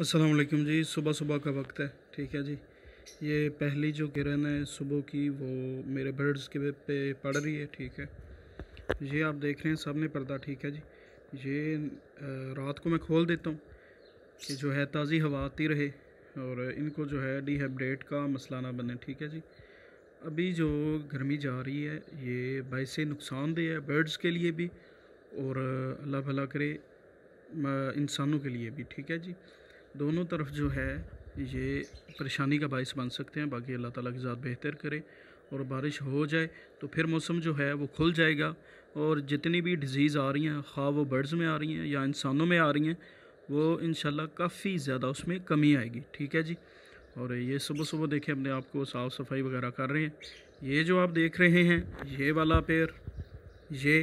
असलकम जी सुबह सुबह का वक्त है ठीक है जी ये पहली जो किरण है सुबह की वो मेरे बर्ड्स के पे पड़ रही है ठीक है ये आप देख रहे हैं सामने पर्दा ठीक है जी ये रात को मैं खोल देता हूँ कि जो है ताज़ी हवा आती रहे और इनको जो है डिहाइड्रेट का मसला ना बने ठीक है जी अभी जो गर्मी जा रही है ये बाईस नुकसानदेह है बर्ड्स के लिए भी और अल्लाह भला करे इंसानों के लिए भी ठीक है जी दोनों तरफ जो है ये परेशानी का बायस बन सकते हैं बाकी अल्लाह ताला की ज़ात बेहतर करे और बारिश हो जाए तो फिर मौसम जो है वो खुल जाएगा और जितनी भी डिज़ीज़ आ रही हैं खा वो बर्ड्स में आ रही हैं या इंसानों में आ रही हैं वो इन काफ़ी ज़्यादा उसमें कमी आएगी ठीक है जी और ये सुबह सुबह देखें अपने आप को साफ़ सफाई वगैरह कर रहे हैं ये जो आप देख रहे हैं ये वाला पेड़ ये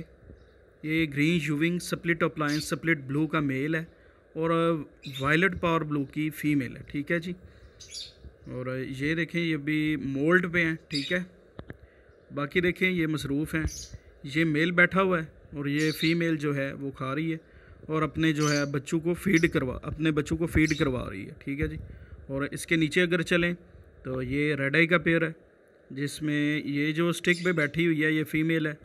ये ग्रीन यूविंग सप्लिट अप्लायंस सप्लिट ब्लू का मेल है और वायलट पावर ब्लू की फ़ीमेल है ठीक है जी और ये देखें ये भी मोल्ड पे हैं ठीक है बाकी देखें ये मसरूफ़ हैं ये मेल बैठा हुआ है और ये फ़ीमेल जो है वो खा रही है और अपने जो है बच्चों को फीड करवा अपने बच्चों को फीड करवा रही है ठीक है जी और इसके नीचे अगर चलें तो ये रेड आई का पेड़ है जिसमें ये जो स्टिक पे बैठी हुई है ये फीमेल है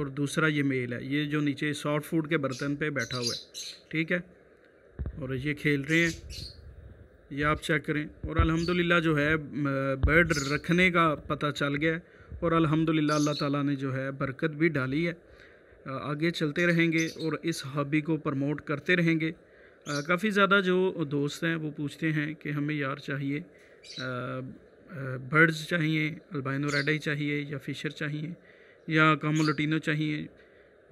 और दूसरा ये मेल है ये जो नीचे सॉफ्ट फूड के बर्तन पे बैठा हुआ है ठीक है और ये खेल रहे हैं ये आप चेक करें और अल्हम्दुलिल्लाह जो है बर्ड रखने का पता चल गया है और अल्हम्दुलिल्लाह अल्लाह ताला ने जो है बरकत भी डाली है आगे चलते रहेंगे और इस हॉबी को प्रमोट करते रहेंगे काफ़ी ज़्यादा जो दोस्त हैं वो पूछते हैं कि हमें यार चाहिए बर्ड्स चाहिए अल्बाइनो रेडाई चाहिए या फिशर चाहिए या कामोलोटिनो चाहिए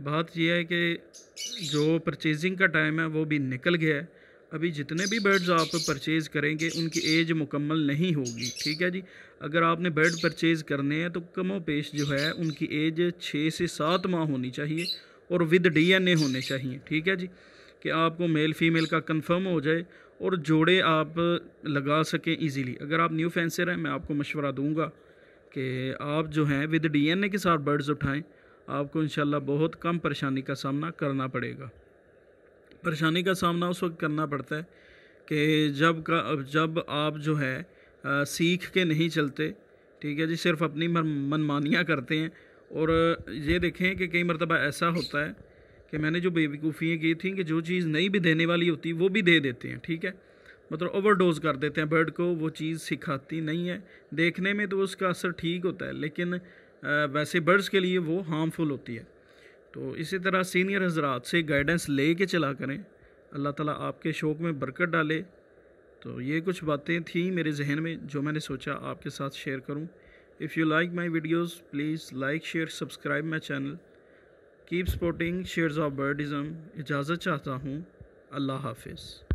बात यह है कि जो परचेजिंग का टाइम है वो भी निकल गया है अभी जितने भी बर्ड्स आप परचेज़ करेंगे उनकी एज मुकम्मल नहीं होगी ठीक है जी अगर आपने बर्ड परचेज़ करने हैं तो कमो पेश जो है उनकी एज छः से सात माह होनी चाहिए और विद डीएनए होने चाहिए ठीक है जी कि आपको मेल फीमेल का कंफर्म हो जाए और जोड़े आप लगा सकें इजीली अगर आप न्यू फैंसर हैं मैं आपको मशवरा दूँगा कि आप जो हैं विद डी के साथ बर्ड्स उठाएँ आपको इन बहुत कम परेशानी का सामना करना पड़ेगा परेशानी का सामना उस वक्त करना पड़ता है कि जब का जब आप जो है आ, सीख के नहीं चलते ठीक है जी सिर्फ अपनी मनमानियाँ करते हैं और ये देखें कि कई मरतबा ऐसा होता है कि मैंने जो बेवकूफ़ियाँ की थी कि जो चीज़ नहीं भी देने वाली होती वो भी दे देते हैं ठीक है मतलब ओवरडोज कर देते हैं बर्ड को वो चीज़ सिखाती नहीं है देखने में तो उसका असर ठीक होता है लेकिन वैसे बर्ड्स के लिए वो हार्मफुल होती है तो इसी तरह सीनियर हजरात से गाइडेंस ले के चला करें अल्लाह ताला आपके शौक़ में बरकत डाले तो ये कुछ बातें थी मेरे जहन में जो मैंने सोचा आपके साथ शेयर करूं if you like my videos please like share subscribe my channel keep supporting shares of birdism इजाज़त चाहता हूं अल्लाह हाफिज़